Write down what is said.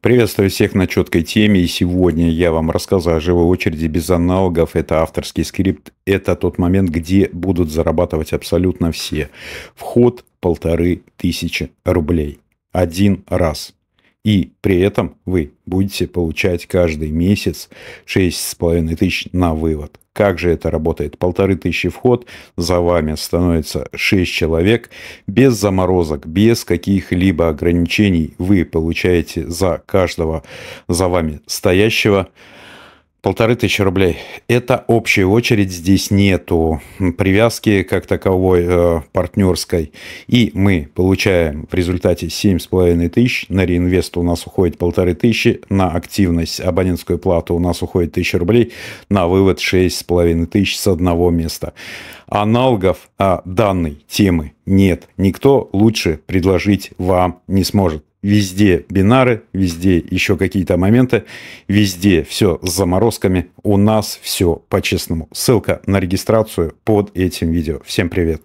Приветствую всех на четкой теме, и сегодня я вам рассказываю о живой очереди без аналогов. Это авторский скрипт, это тот момент, где будут зарабатывать абсолютно все. Вход полторы тысячи рублей. Один раз. И при этом вы будете получать каждый месяц 6,5 тысяч на вывод. Как же это работает? Полторы тысячи вход, за вами становится 6 человек. Без заморозок, без каких-либо ограничений вы получаете за каждого за вами стоящего Полторы тысячи рублей. Это общая очередь, здесь нету привязки как таковой э, партнерской. И мы получаем в результате 7,5 тысяч. На реинвест у нас уходит полторы тысячи. На активность абонентскую плату у нас уходит 1000 рублей. На вывод 6,5 тысяч с одного места. Аналогов а, данной темы нет. Никто лучше предложить вам не сможет везде бинары, везде еще какие-то моменты, везде все с заморозками. У нас все по-честному. Ссылка на регистрацию под этим видео. Всем привет!